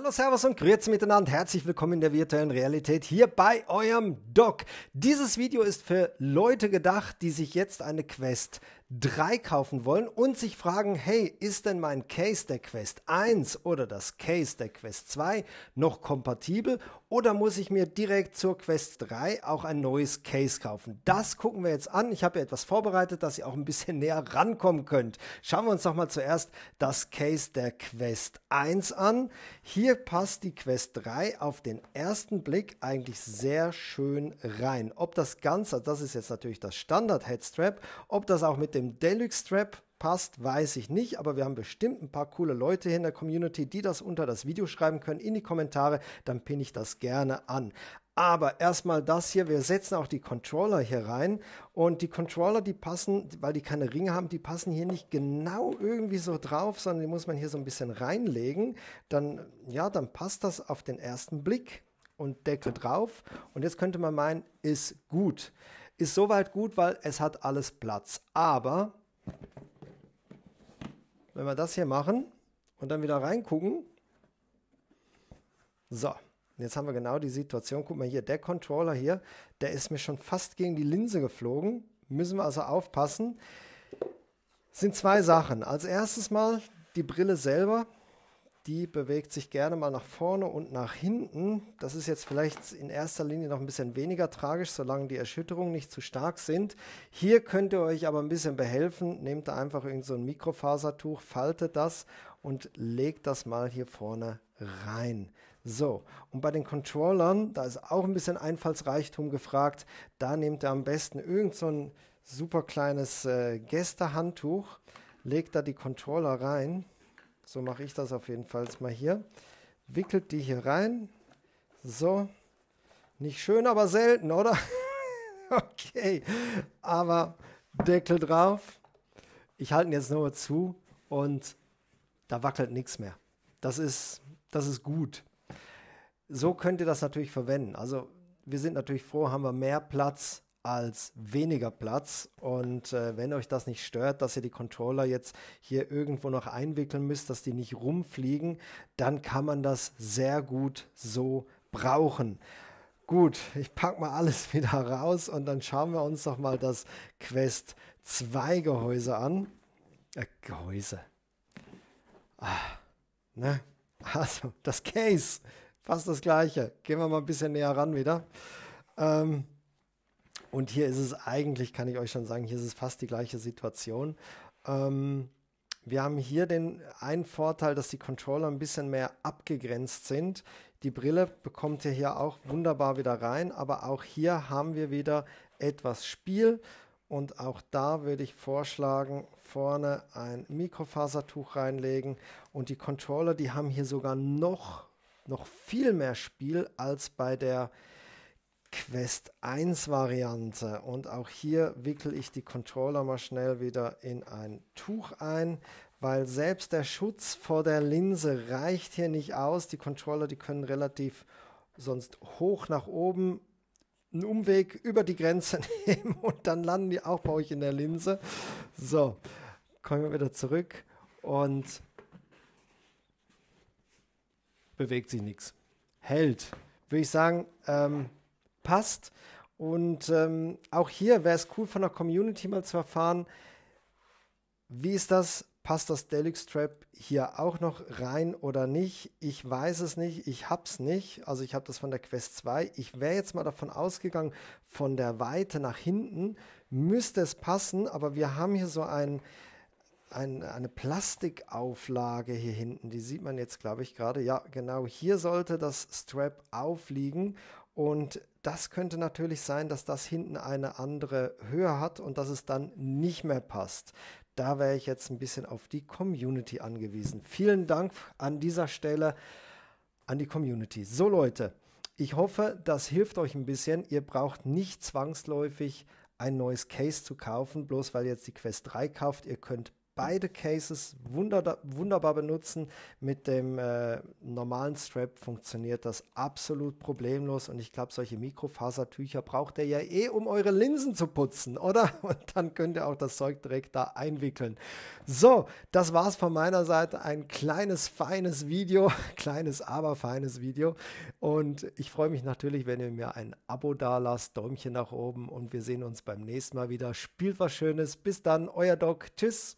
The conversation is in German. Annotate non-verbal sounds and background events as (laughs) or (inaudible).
Hallo, Servus und Grüezi miteinander. Herzlich willkommen in der virtuellen Realität hier bei eurem Doc. Dieses Video ist für Leute gedacht, die sich jetzt eine Quest 3 kaufen wollen und sich fragen, hey, ist denn mein Case der Quest 1 oder das Case der Quest 2 noch kompatibel oder muss ich mir direkt zur Quest 3 auch ein neues Case kaufen? Das gucken wir jetzt an. Ich habe ja etwas vorbereitet, dass ihr auch ein bisschen (laughs) näher rankommen könnt. Schauen wir uns doch mal zuerst das Case der Quest 1 an. Hier passt die Quest 3 auf den ersten Blick eigentlich sehr schön rein. Ob das Ganze, das ist jetzt natürlich das Standard-Headstrap, ob das auch mit dem dem Deluxe Strap passt, weiß ich nicht, aber wir haben bestimmt ein paar coole Leute in der Community, die das unter das Video schreiben können in die Kommentare, dann pinne ich das gerne an. Aber erstmal das hier, wir setzen auch die Controller hier rein und die Controller, die passen, weil die keine Ringe haben, die passen hier nicht genau irgendwie so drauf, sondern die muss man hier so ein bisschen reinlegen, dann ja, dann passt das auf den ersten Blick und Deckel drauf und jetzt könnte man meinen, ist gut ist soweit gut, weil es hat alles Platz. Aber wenn wir das hier machen und dann wieder reingucken, so, jetzt haben wir genau die Situation. Guck mal hier, der Controller hier, der ist mir schon fast gegen die Linse geflogen. Müssen wir also aufpassen. sind zwei Sachen. Als erstes mal die Brille selber die bewegt sich gerne mal nach vorne und nach hinten. Das ist jetzt vielleicht in erster Linie noch ein bisschen weniger tragisch, solange die Erschütterungen nicht zu stark sind. Hier könnt ihr euch aber ein bisschen behelfen. Nehmt da einfach irgend so ein Mikrofasertuch, faltet das und legt das mal hier vorne rein. So, und bei den Controllern, da ist auch ein bisschen Einfallsreichtum gefragt. Da nehmt ihr am besten irgend so ein super kleines äh, Gästehandtuch, legt da die Controller rein so mache ich das auf jeden Fall mal hier. Wickelt die hier rein. So. Nicht schön, aber selten, oder? (laughs) okay. Aber Deckel drauf. Ich halte ihn jetzt nur zu und da wackelt nichts mehr. Das ist, das ist gut. So könnt ihr das natürlich verwenden. Also wir sind natürlich froh, haben wir mehr Platz als weniger Platz. Und äh, wenn euch das nicht stört, dass ihr die Controller jetzt hier irgendwo noch einwickeln müsst, dass die nicht rumfliegen, dann kann man das sehr gut so brauchen. Gut, ich packe mal alles (laughs) wieder raus und dann schauen wir uns doch mal das Quest 2 Gehäuse an. Äh, Gehäuse. Ah, ne? Also, das Case. Fast das gleiche. Gehen wir mal ein bisschen näher ran wieder. Ähm, und hier ist es eigentlich, kann ich euch schon sagen, hier ist es fast die gleiche Situation. Ähm, wir haben hier den einen Vorteil, dass die Controller ein bisschen mehr abgegrenzt sind. Die Brille bekommt ihr hier auch wunderbar wieder rein, aber auch hier haben wir wieder etwas Spiel. Und auch da würde ich vorschlagen, vorne ein Mikrofasertuch reinlegen. Und die Controller, die haben hier sogar noch, noch viel mehr Spiel als bei der äh, Quest 1 Variante und auch hier wickel ich die Controller mal schnell wieder in ein Tuch ein, weil selbst der Schutz vor der Linse reicht hier nicht aus. Die Controller, die können relativ sonst hoch nach oben einen Umweg über die Grenze (laughs) nehmen und dann landen die auch bei euch in der Linse. So, kommen wir wieder zurück und bewegt sich nichts. Hält. Würde ich sagen, ähm, passt. Und ähm, auch hier wäre es cool, von der Community mal zu erfahren, wie ist das? Passt das Deluxe Trap hier auch noch rein oder nicht? Ich weiß es nicht, ich hab's nicht. Also ich habe das von der Quest 2. Ich wäre jetzt mal davon ausgegangen, von der Weite nach hinten müsste es passen, aber wir haben hier so ein, ein, eine Plastikauflage hier hinten. Die sieht man jetzt, glaube ich, gerade. Ja, genau hier sollte das Strap aufliegen und das könnte natürlich sein, dass das hinten eine andere Höhe hat und dass es dann nicht mehr passt. Da wäre ich jetzt ein bisschen auf die Community angewiesen. Vielen Dank an dieser Stelle an die Community. So Leute, ich hoffe, das hilft euch ein bisschen. Ihr braucht nicht zwangsläufig ein neues Case zu kaufen, bloß weil ihr jetzt die Quest 3 kauft. Ihr könnt beide Cases wunder, wunderbar benutzen. Mit dem äh, normalen Strap funktioniert das absolut problemlos und ich glaube, solche Mikrofasertücher braucht ihr ja eh, um eure Linsen zu putzen, oder? (laughs) Und dann könnt ihr auch das Zeug direkt da einwickeln. So, das war's von meiner Seite. Ein kleines, feines Video, (laughs) kleines, aber feines Video. Und ich freue mich natürlich, wenn ihr mir ein Abo da lasst, Däumchen nach oben und wir sehen uns beim nächsten Mal wieder. Spielt was Schönes. Bis dann, euer Doc. Tschüss.